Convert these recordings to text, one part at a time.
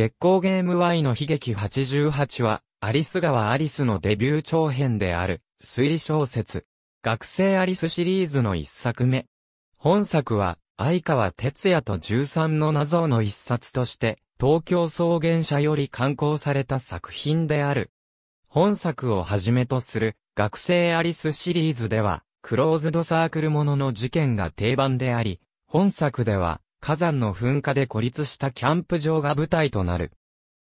月光ゲーム Y の悲劇88は、アリス川アリスのデビュー長編である、推理小説。学生アリスシリーズの一作目。本作は、相川哲也と13の謎の一冊として、東京草原社より刊行された作品である。本作をはじめとする、学生アリスシリーズでは、クローズドサークルものの事件が定番であり、本作では、火山の噴火で孤立したキャンプ場が舞台となる。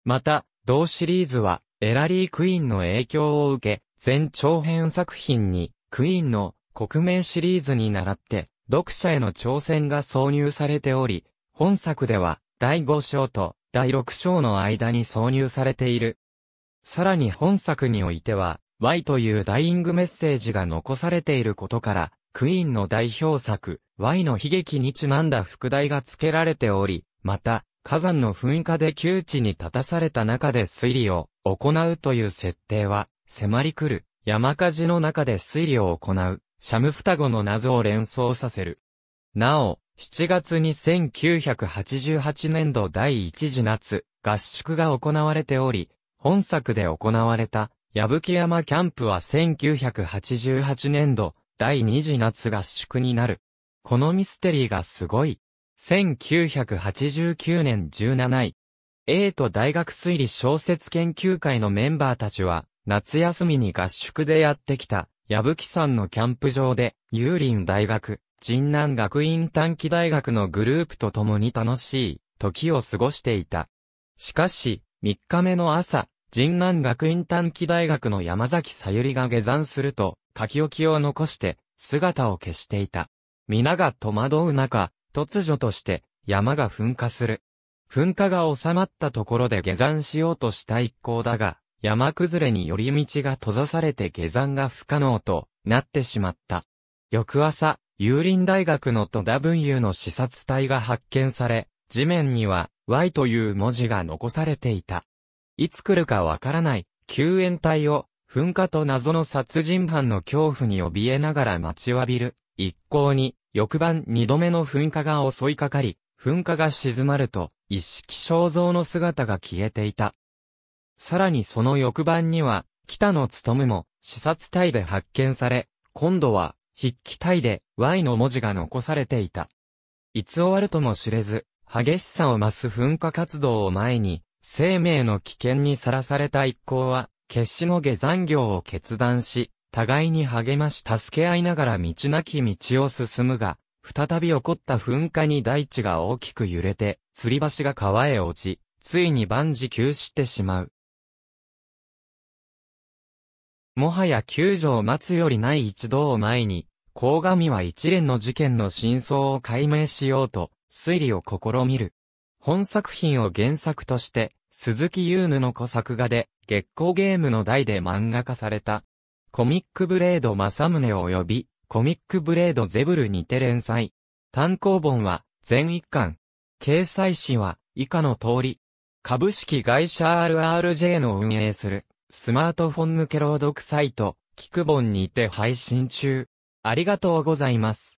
また、同シリーズは、エラリー・クイーンの影響を受け、全長編作品に、クイーンの国名シリーズに倣って、読者への挑戦が挿入されており、本作では、第5章と第6章の間に挿入されている。さらに本作においては、Y というダイイングメッセージが残されていることから、クイーンの代表作、Y の悲劇にちなんだ副題が付けられており、また、火山の噴火で窮地に立たされた中で推理を行うという設定は、迫り来る山火事の中で推理を行う、シャム双子の謎を連想させる。なお、7月に1988年度第1次夏、合宿が行われており、本作で行われた矢吹山キャンプは1988年度、第2次夏合宿になる。このミステリーがすごい。1989年17位。A と大学推理小説研究会のメンバーたちは、夏休みに合宿でやってきた、矢吹山のキャンプ場で、有林大学、神南学院短期大学のグループと共に楽しい、時を過ごしていた。しかし、3日目の朝、神南学院短期大学の山崎さゆりが下山すると、書き置きを残して、姿を消していた。皆が戸惑う中、突如として、山が噴火する。噴火が収まったところで下山しようとした一行だが、山崩れに寄り道が閉ざされて下山が不可能となってしまった。翌朝、有林大学の戸田文雄の視察隊が発見され、地面には Y という文字が残されていた。いつ来るかわからない、救援隊を、噴火と謎の殺人犯の恐怖に怯えながら待ちわびる、一向に、翌晩二度目の噴火が襲いかかり、噴火が静まると、一式肖像の姿が消えていた。さらにその翌晩には、北野務も、視察隊で発見され、今度は、筆記体で Y の文字が残されていた。いつ終わるとも知れず、激しさを増す噴火活動を前に、生命の危険にさらされた一行は、決死の下山業を決断し、互いに励まし助け合いながら道なき道を進むが、再び起こった噴火に大地が大きく揺れて、吊り橋が川へ落ち、ついに万事休止してしまう。もはや救助を待つよりない一度を前に、鴻上は一連の事件の真相を解明しようと、推理を試みる。本作品を原作として、鈴木優布の小作画で、月光ゲームの題で漫画化された。コミックブレード正宗及び、コミックブレードゼブルにて連載。単行本は、全一巻。掲載誌は、以下の通り。株式会社 RRJ の運営する、スマートフォン向け朗読サイト、キクボンにて配信中。ありがとうございます。